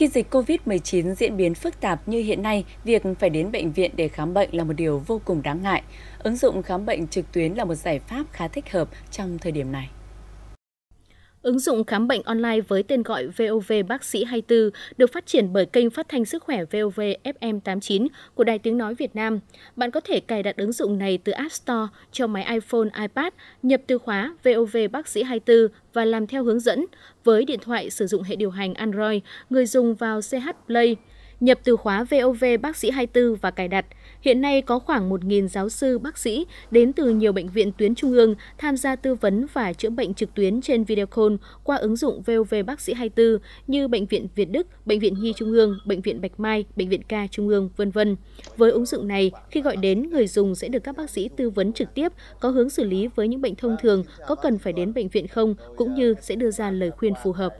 Khi dịch COVID-19 diễn biến phức tạp như hiện nay, việc phải đến bệnh viện để khám bệnh là một điều vô cùng đáng ngại. Ứng dụng khám bệnh trực tuyến là một giải pháp khá thích hợp trong thời điểm này. Ứng dụng khám bệnh online với tên gọi VOV Bác sĩ 24 được phát triển bởi kênh phát thanh sức khỏe VOV FM89 của Đài Tiếng Nói Việt Nam. Bạn có thể cài đặt ứng dụng này từ App Store cho máy iPhone, iPad, nhập từ khóa VOV Bác sĩ 24 và làm theo hướng dẫn. Với điện thoại sử dụng hệ điều hành Android, người dùng vào CH Play – nhập từ khóa VOV bác sĩ 24 và cài đặt. Hiện nay có khoảng 1.000 giáo sư, bác sĩ đến từ nhiều bệnh viện tuyến trung ương tham gia tư vấn và chữa bệnh trực tuyến trên video call qua ứng dụng VOV bác sĩ 24 như Bệnh viện Việt Đức, Bệnh viện Nhi Trung ương, Bệnh viện Bạch Mai, Bệnh viện Ca Trung ương, vân vân. Với ứng dụng này, khi gọi đến, người dùng sẽ được các bác sĩ tư vấn trực tiếp có hướng xử lý với những bệnh thông thường có cần phải đến bệnh viện không, cũng như sẽ đưa ra lời khuyên phù hợp.